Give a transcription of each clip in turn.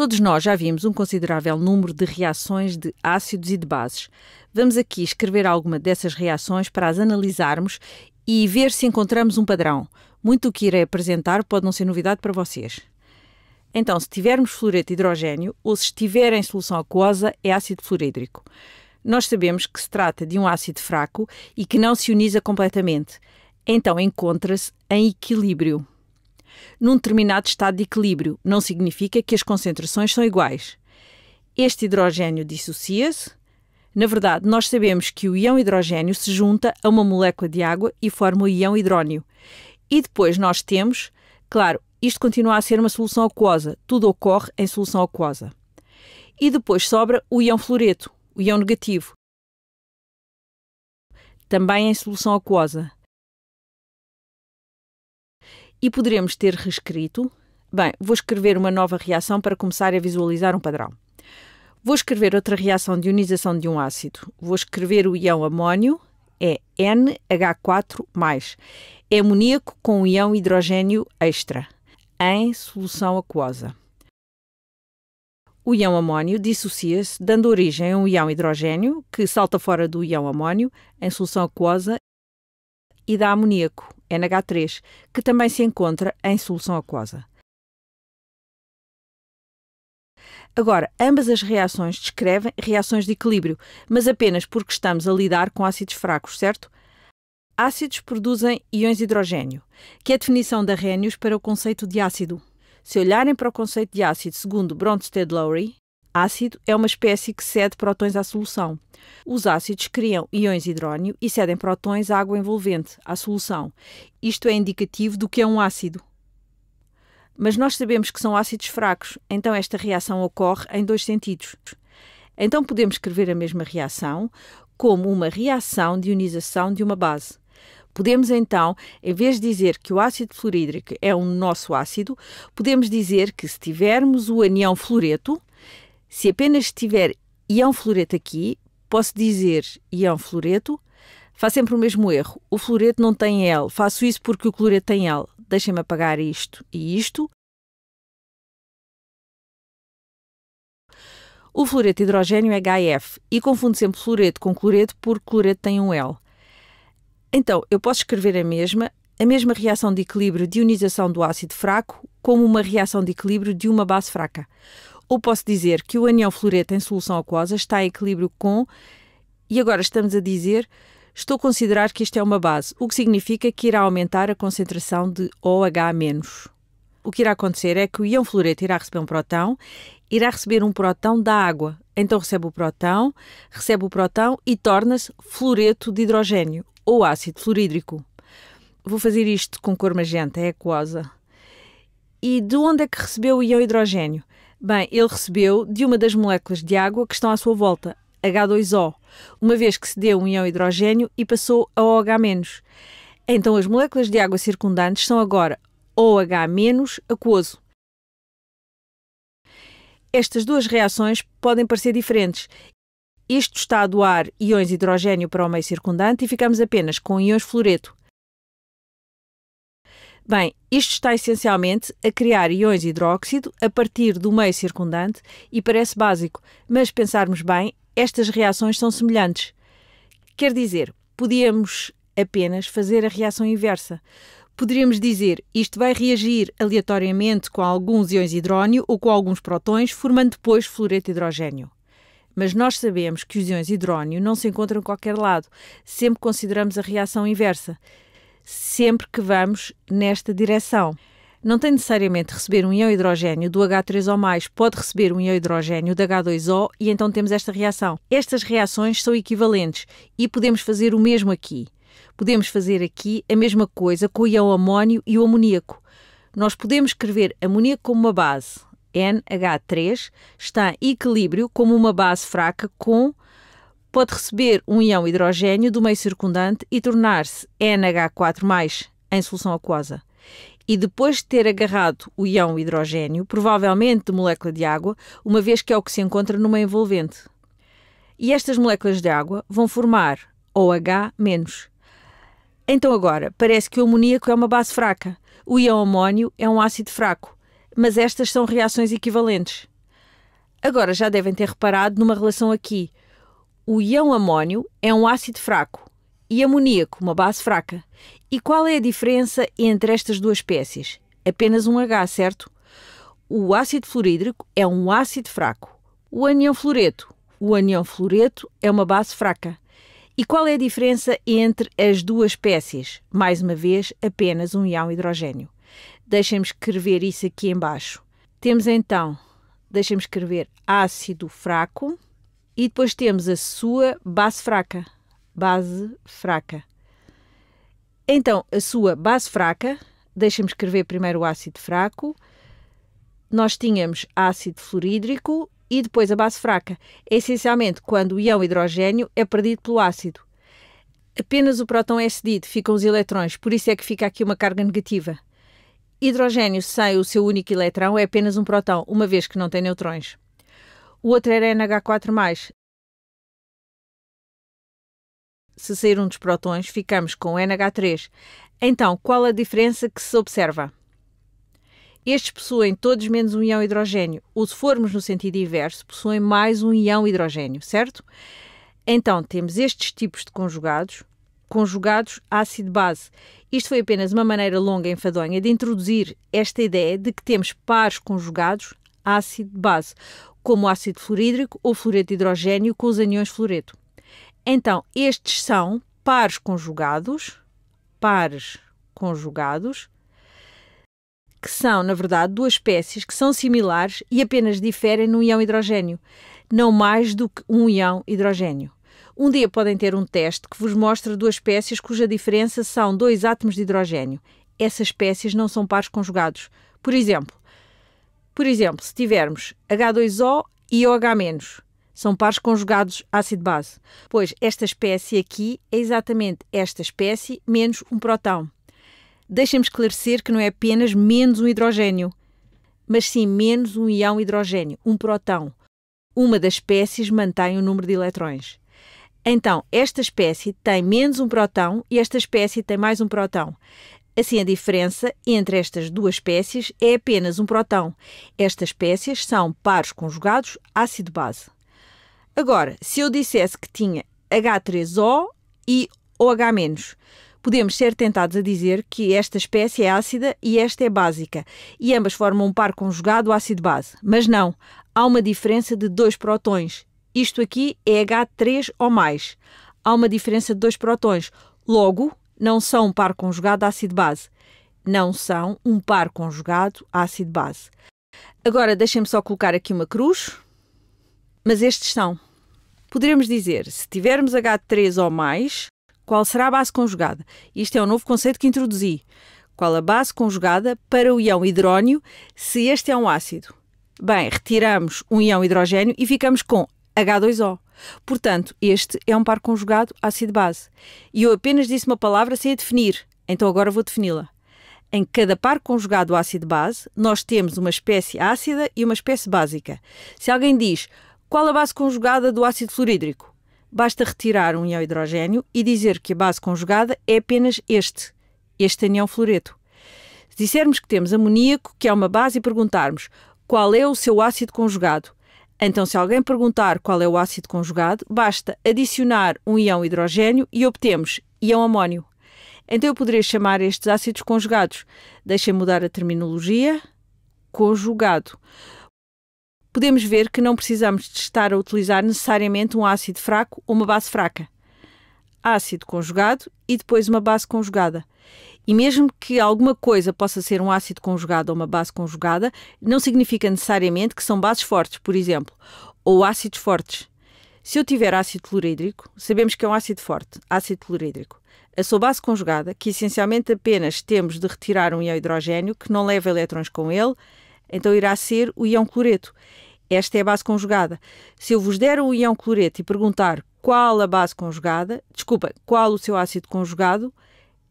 Todos nós já vimos um considerável número de reações de ácidos e de bases. Vamos aqui escrever alguma dessas reações para as analisarmos e ver se encontramos um padrão. Muito o que irei apresentar pode não ser novidade para vocês. Então, se tivermos fluoreto de hidrogênio ou se estiver em solução aquosa, é ácido fluorídrico. Nós sabemos que se trata de um ácido fraco e que não se ioniza completamente. Então, encontra-se em equilíbrio num determinado estado de equilíbrio. Não significa que as concentrações são iguais. Este hidrogênio dissocia-se. Na verdade, nós sabemos que o ião hidrogênio se junta a uma molécula de água e forma o ião hidrónio. E depois nós temos, claro, isto continua a ser uma solução aquosa. Tudo ocorre em solução aquosa. E depois sobra o ião fluoreto, o ião negativo, também em solução aquosa. E poderemos ter reescrito: bem, vou escrever uma nova reação para começar a visualizar um padrão. Vou escrever outra reação de ionização de um ácido. Vou escrever o ião amônio é NH4. É amoníaco com ião hidrogênio extra, em solução aquosa. O ião amônio dissocia-se, dando origem a um ião hidrogênio, que salta fora do ião amônio em solução aquosa, e dá amoníaco, NH3, que também se encontra em solução aquosa. Agora, ambas as reações descrevem reações de equilíbrio, mas apenas porque estamos a lidar com ácidos fracos, certo? Ácidos produzem íons de hidrogênio, que é a definição da Rênius para o conceito de ácido. Se olharem para o conceito de ácido segundo Bronsted-Lowry, Ácido é uma espécie que cede protões à solução. Os ácidos criam íons hidrónio e cedem protões à água envolvente, à solução. Isto é indicativo do que é um ácido. Mas nós sabemos que são ácidos fracos, então esta reação ocorre em dois sentidos. Então podemos escrever a mesma reação como uma reação de ionização de uma base. Podemos então, em vez de dizer que o ácido fluorídrico é um nosso ácido, podemos dizer que se tivermos o anião fluoreto, se apenas tiver Ião Floreto aqui, posso dizer Ião Floreto, faz sempre o mesmo erro. O floreto não tem L, faço isso porque o cloreto tem L. Deixem-me apagar isto e isto. O fluoreto hidrogênio é HF e confundo sempre fluoreto com cloreto porque cloreto tem um L. Então, eu posso escrever a mesma, a mesma reação de equilíbrio de ionização do ácido fraco como uma reação de equilíbrio de uma base fraca. Ou posso dizer que o anião fluoreto em solução aquosa está em equilíbrio com, e agora estamos a dizer, estou a considerar que isto é uma base, o que significa que irá aumentar a concentração de OH-. O que irá acontecer é que o íon fluoreto irá receber um próton, irá receber um próton da água. Então recebe o próton, recebe o próton e torna-se fluoreto de hidrogênio ou ácido fluorídrico. Vou fazer isto com cor magenta, é aquosa. E de onde é que recebeu o íon hidrogênio? Bem, ele recebeu de uma das moléculas de água que estão à sua volta, H2O, uma vez que se deu um ião hidrogênio e passou a OH-. Então as moléculas de água circundantes são agora OH- aquoso. Estas duas reações podem parecer diferentes. Isto está a doar íons hidrogênio para o meio circundante e ficamos apenas com íons fluoreto. Bem, isto está essencialmente a criar íons de hidróxido a partir do meio circundante e parece básico, mas pensarmos bem, estas reações são semelhantes. Quer dizer, podíamos apenas fazer a reação inversa. Poderíamos dizer isto vai reagir aleatoriamente com alguns íons de hidrónio ou com alguns protões, formando depois fluoreto de hidrogênio. Mas nós sabemos que os íons de hidrónio não se encontram em qualquer lado, sempre consideramos a reação inversa sempre que vamos nesta direção. Não tem necessariamente receber um ião hidrogênio do H3O+, pode receber um ião hidrogênio do H2O e então temos esta reação. Estas reações são equivalentes e podemos fazer o mesmo aqui. Podemos fazer aqui a mesma coisa com o ião amónio e o amoníaco. Nós podemos escrever amoníaco como uma base, NH3, está em equilíbrio como uma base fraca com pode receber um íon hidrogênio do meio circundante e tornar-se NH4+, em solução aquosa. E depois de ter agarrado o íon hidrogênio, provavelmente de molécula de água, uma vez que é o que se encontra numa envolvente. E estas moléculas de água vão formar OH-. Então agora, parece que o amoníaco é uma base fraca. O íon amónio é um ácido fraco, mas estas são reações equivalentes. Agora já devem ter reparado numa relação aqui. O ião amônio é um ácido fraco e amoníaco, uma base fraca. E qual é a diferença entre estas duas espécies? Apenas um H, certo? O ácido fluorídrico é um ácido fraco. O anião fluoreto. O anião fluoreto é uma base fraca. E qual é a diferença entre as duas espécies? Mais uma vez, apenas um ião hidrogênio. Deixem-me escrever isso aqui embaixo. Temos então, deixem-me escrever ácido fraco e depois temos a sua base fraca. Base fraca. Então, a sua base fraca, deixa-me escrever primeiro o ácido fraco. Nós tínhamos ácido fluorídrico e depois a base fraca. É essencialmente quando o ião hidrogênio é perdido pelo ácido. Apenas o próton é cedido, ficam os eletrões, por isso é que fica aqui uma carga negativa. Hidrogênio sem o seu único eletrão é apenas um próton, uma vez que não tem neutrões o outro era NH4+. Se sair um dos protões, ficamos com NH3. Então, qual a diferença que se observa? Estes possuem todos menos um ião hidrogênio, ou se formos no sentido inverso, possuem mais um ião hidrogênio, certo? Então, temos estes tipos de conjugados, conjugados ácido-base. Isto foi apenas uma maneira longa e enfadonha de introduzir esta ideia de que temos pares conjugados ácido-base como ácido fluorídrico ou fluoreto de hidrogênio com os anions fluoreto. Então, estes são pares conjugados, pares conjugados, que são, na verdade, duas espécies que são similares e apenas diferem no ião hidrogênio, não mais do que um ião hidrogênio. Um dia podem ter um teste que vos mostra duas espécies cuja diferença são dois átomos de hidrogênio. Essas espécies não são pares conjugados. Por exemplo, por exemplo, se tivermos H2O e OH-, são pares conjugados ácido-base. Pois esta espécie aqui é exatamente esta espécie menos um protão. Deixem-me esclarecer que não é apenas menos um hidrogênio, mas sim menos um ião hidrogênio, um protão. Uma das espécies mantém o número de eletrões. Então, esta espécie tem menos um protão e esta espécie tem mais um protão. Assim, a diferença entre estas duas espécies é apenas um protão. Estas espécies são pares conjugados ácido-base. Agora, se eu dissesse que tinha H3O e OH-, podemos ser tentados a dizer que esta espécie é ácida e esta é básica, e ambas formam um par conjugado ácido-base. Mas não, há uma diferença de dois protões. Isto aqui é H3O+. Há uma diferença de dois protões. Logo, não são um par conjugado ácido-base. Não são um par conjugado ácido-base. Agora, deixem-me só colocar aqui uma cruz, mas estes são. Poderíamos dizer, se tivermos H3 ou mais, qual será a base conjugada? Isto é um novo conceito que introduzi. Qual a base conjugada para o ião hidrónio se este é um ácido? Bem, retiramos um ião hidrogênio e ficamos com H2O. Portanto, este é um par conjugado ácido-base. E eu apenas disse uma palavra sem a definir, então agora vou defini-la. Em cada par conjugado ácido-base, nós temos uma espécie ácida e uma espécie básica. Se alguém diz qual a base conjugada do ácido fluorídrico, basta retirar um ion hidrogênio e dizer que a base conjugada é apenas este, este anião fluoreto. Se dissermos que temos amoníaco, que é uma base, e perguntarmos qual é o seu ácido conjugado, então, se alguém perguntar qual é o ácido conjugado, basta adicionar um ião hidrogênio e obtemos ião amónio. Então, eu poderia chamar estes ácidos conjugados. Deixem mudar a terminologia. Conjugado. Podemos ver que não precisamos de estar a utilizar necessariamente um ácido fraco ou uma base fraca ácido conjugado e depois uma base conjugada. E mesmo que alguma coisa possa ser um ácido conjugado ou uma base conjugada, não significa necessariamente que são bases fortes, por exemplo, ou ácidos fortes. Se eu tiver ácido clorídrico, sabemos que é um ácido forte, ácido clorídrico. A sua base conjugada, que essencialmente apenas temos de retirar um íon hidrogênio que não leva eletrões com ele, então irá ser o íon cloreto. Esta é a base conjugada. Se eu vos der um íon cloreto e perguntar qual a base conjugada, desculpa, qual o seu ácido conjugado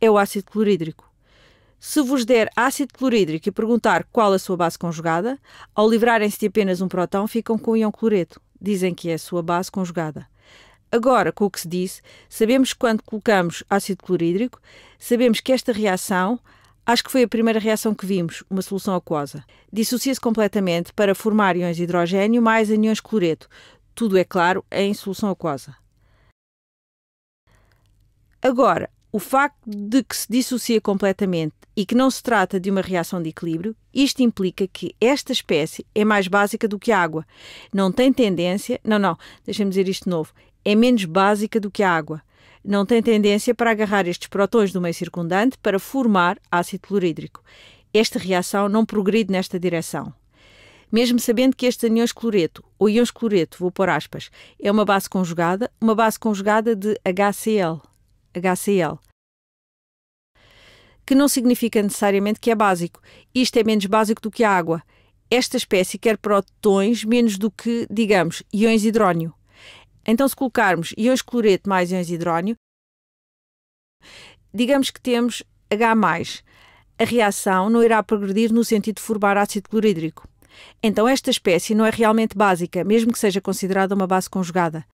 é o ácido clorídrico. Se vos der ácido clorídrico e perguntar qual a sua base conjugada, ao livrarem-se de apenas um próton, ficam com o íon cloreto. Dizem que é a sua base conjugada. Agora, com o que se disse, sabemos que quando colocamos ácido clorídrico, sabemos que esta reação, acho que foi a primeira reação que vimos, uma solução aquosa, dissocia-se completamente para formar íons hidrogênio mais anions cloreto, tudo é claro é em solução aquosa. Agora, o facto de que se dissocia completamente e que não se trata de uma reação de equilíbrio, isto implica que esta espécie é mais básica do que a água. Não tem tendência. Não, não, deixem-me dizer isto de novo. É menos básica do que a água. Não tem tendência para agarrar estes protões do meio circundante para formar ácido clorídrico. Esta reação não progride nesta direção mesmo sabendo que este anião cloreto, ou íon cloreto, vou pôr aspas, é uma base conjugada, uma base conjugada de HCl, HCl, que não significa necessariamente que é básico. Isto é menos básico do que a água. Esta espécie quer prótons menos do que, digamos, íons hidrónio. Então, se colocarmos íons cloreto mais íons hidrónio, digamos que temos H+. A reação não irá progredir no sentido de formar ácido clorídrico. Então, esta espécie não é realmente básica, mesmo que seja considerada uma base conjugada.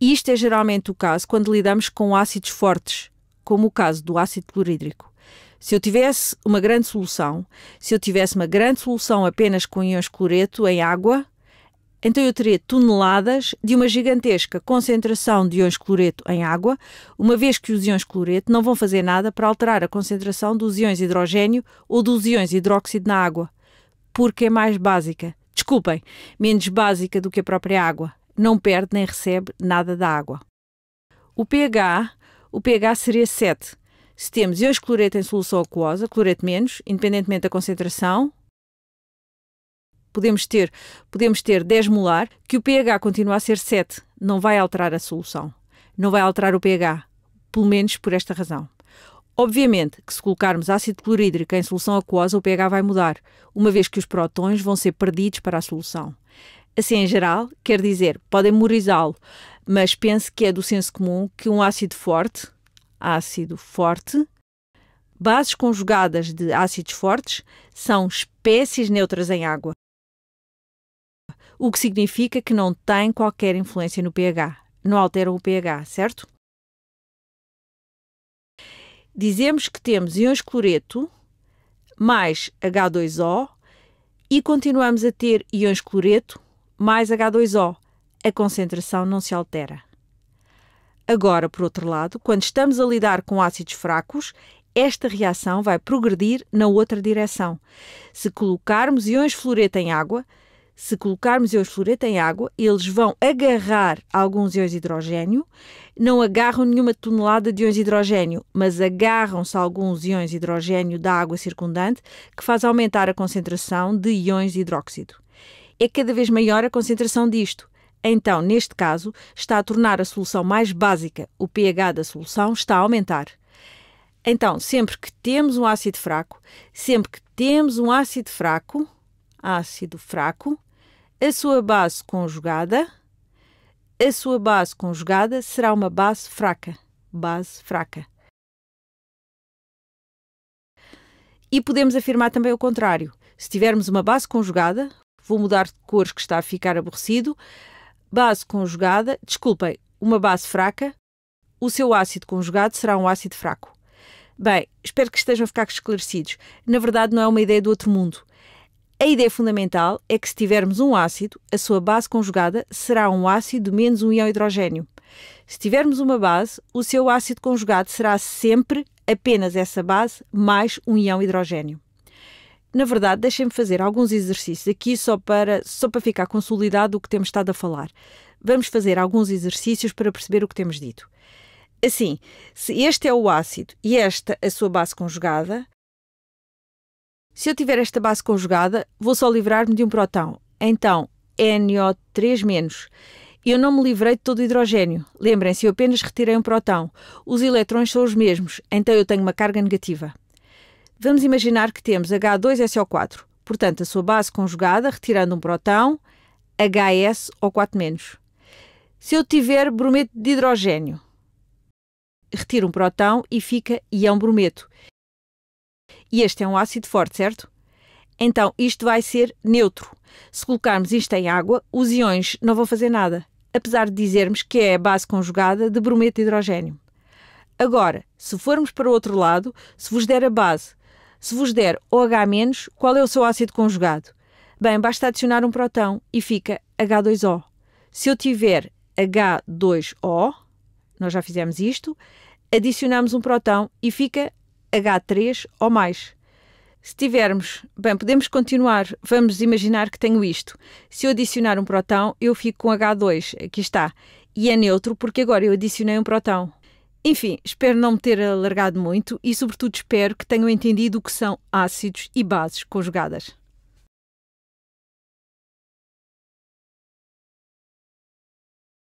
E isto é geralmente o caso quando lidamos com ácidos fortes, como o caso do ácido clorídrico. Se eu tivesse uma grande solução, se eu tivesse uma grande solução apenas com íons cloreto em água, então eu teria toneladas de uma gigantesca concentração de íons cloreto em água, uma vez que os íons cloreto não vão fazer nada para alterar a concentração dos íons hidrogênio ou dos íons hidróxido na água porque é mais básica. Desculpem, menos básica do que a própria água. Não perde nem recebe nada da água. O pH, o pH seria 7. Se temos ioios cloreto em solução aquosa, cloreto menos, independentemente da concentração, podemos ter, podemos ter 10 molar, que o pH continua a ser 7. Não vai alterar a solução. Não vai alterar o pH, pelo menos por esta razão. Obviamente que se colocarmos ácido clorídrico em solução aquosa, o pH vai mudar, uma vez que os prótons vão ser perdidos para a solução. Assim, em geral, quer dizer, podem memorizá-lo, mas pense que é do senso comum que um ácido forte, ácido forte, bases conjugadas de ácidos fortes são espécies neutras em água, o que significa que não têm qualquer influência no pH, não alteram o pH, certo? dizemos que temos íons cloreto mais H2O e continuamos a ter íons cloreto mais H2O. A concentração não se altera. Agora, por outro lado, quando estamos a lidar com ácidos fracos, esta reação vai progredir na outra direção. Se colocarmos íons fluoreto em água, se colocarmos eus fluoreto em água, eles vão agarrar alguns iões de hidrogênio, não agarram nenhuma tonelada de iões de hidrogênio, mas agarram-se alguns iões de hidrogênio da água circundante, que faz aumentar a concentração de iões de hidróxido. É cada vez maior a concentração disto. Então, neste caso, está a tornar a solução mais básica. O pH da solução está a aumentar. Então, sempre que temos um ácido fraco, sempre que temos um ácido fraco, ácido fraco, a sua base conjugada, a sua base conjugada será uma base fraca. Base fraca. E podemos afirmar também o contrário. Se tivermos uma base conjugada, vou mudar de cores que está a ficar aborrecido. Base conjugada, desculpem, uma base fraca, o seu ácido conjugado será um ácido fraco. Bem, espero que estejam a ficar esclarecidos. Na verdade, não é uma ideia do outro mundo. A ideia fundamental é que se tivermos um ácido, a sua base conjugada será um ácido menos um íon hidrogênio. Se tivermos uma base, o seu ácido conjugado será sempre apenas essa base mais um íon hidrogênio. Na verdade, deixem-me fazer alguns exercícios aqui só para, só para ficar consolidado o que temos estado a falar. Vamos fazer alguns exercícios para perceber o que temos dito. Assim, se este é o ácido e esta a sua base conjugada, se eu tiver esta base conjugada, vou só livrar-me de um próton. Então, NO3-. Eu não me livrei de todo o hidrogênio. Lembrem-se, eu apenas retirei um próton. Os eletrões são os mesmos, então eu tenho uma carga negativa. Vamos imaginar que temos H2SO4. Portanto, a sua base conjugada, retirando um próton, HSO4-. Se eu tiver brometo de hidrogênio, retiro um próton e fica ião brometo. E este é um ácido forte, certo? Então isto vai ser neutro. Se colocarmos isto em água, os iões não vão fazer nada, apesar de dizermos que é a base conjugada de brometo de hidrogênio. Agora, se formos para o outro lado, se vos der a base, se vos der OH-, qual é o seu ácido conjugado? Bem, basta adicionar um protão e fica H2O. Se eu tiver H2O, nós já fizemos isto, adicionamos um protão e fica H3 ou mais. Se tivermos, bem, podemos continuar. Vamos imaginar que tenho isto. Se eu adicionar um protão, eu fico com H2, aqui está. E é neutro porque agora eu adicionei um protão. Enfim, espero não me ter alargado muito e, sobretudo, espero que tenham entendido o que são ácidos e bases conjugadas.